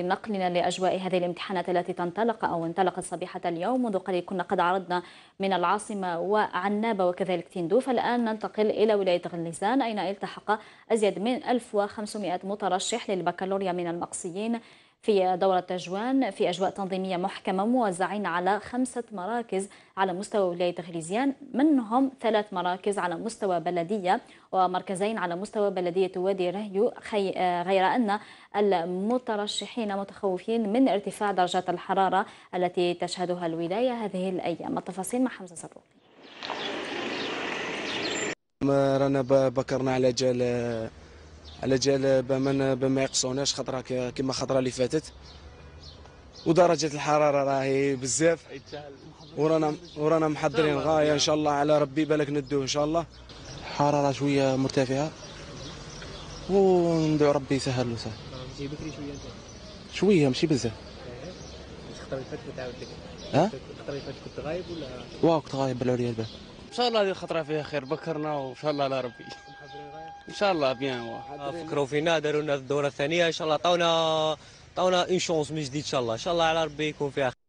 نقلنا لأجواء هذه الامتحانات التي تنطلق أو انطلقت صبيحة اليوم منذ قليل كنا قد عرضنا من العاصمة وعنابة وكذلك تندوف الان ننتقل إلى ولاية غليزان أين التحق أزيد من 1500 مترشح للبكالوريا من المقصيين في دورة تجوان في أجواء تنظيمية محكمة موزعين على خمسة مراكز على مستوى ولاية غليزيان منهم ثلاث مراكز على مستوى بلدية ومركزين على مستوى بلدية وادي رهيو آه، غير أن المترشحين متخوفين من ارتفاع درجات الحرارة التي تشهدها الولاية هذه الأيام التفاصيل مع حمزة صبروق رانا بكرنا على جال على جال بما يقصوناش خطره كما خطره اللي فاتت ودرجه الحراره راهي بزاف ورانا ورانا محضرين غايه ان شاء الله على ربي بالك ندوه ان شاء الله حراره شويه مرتفعه وندعو ربي يسهل وسهل بكري شويه شويه ماشي بزاف الخطره اللي فاتت لك ها الخطره اللي فاتت كنت غايب ولا واه كنت غايب بالعليا الباب ان شاء الله هذه الخطره فيها خير بكرنا وان شاء الله على ربي ان شاء الله بيان هو آه، فكروا فينا داروا لنا الدوره الثانيه ان شاء الله عطاونا عطاونا اون شونس من جديد ان شاء الله ان شاء الله على ربي يكون فيها